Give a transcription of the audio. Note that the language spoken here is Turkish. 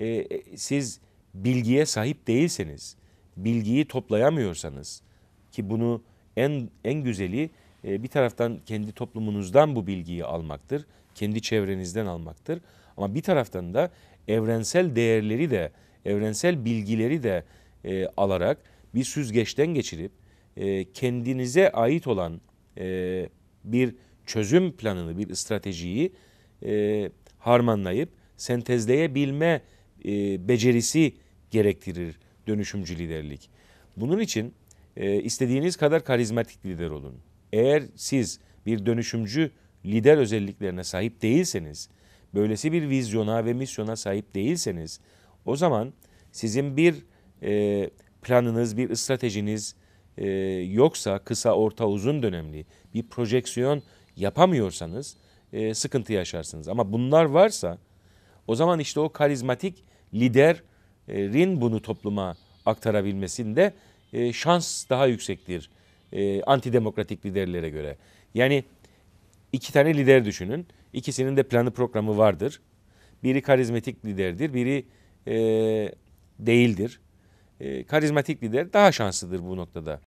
Ee, e, siz bilgiye sahip değilseniz, bilgiyi toplayamıyorsanız ki bunu en en güzeli e, bir taraftan kendi toplumunuzdan bu bilgiyi almaktır, kendi çevrenizden almaktır ama bir taraftan da evrensel değerleri de, evrensel bilgileri de e, alarak bir süzgeçten geçirip e, kendinize ait olan e, bir çözüm planını, bir stratejiyi e, harmanlayıp sentezleyebilme e, becerisi gerektirir dönüşümcü liderlik. Bunun için e, istediğiniz kadar karizmatik lider olun. Eğer siz bir dönüşümcü lider özelliklerine sahip değilseniz, böylesi bir vizyona ve misyona sahip değilseniz, o zaman sizin bir e, planınız, bir stratejiniz e, yoksa kısa, orta, uzun dönemli bir projeksiyon yapamıyorsanız e, sıkıntı yaşarsınız. Ama bunlar varsa o zaman işte o karizmatik liderin bunu topluma aktarabilmesinde e, şans daha yüksektir e, antidemokratik liderlere göre. Yani iki tane lider düşünün. İkisinin de planı programı vardır. Biri karizmatik liderdir, biri e, değildir. Karizmatik lider daha şanslıdır bu noktada.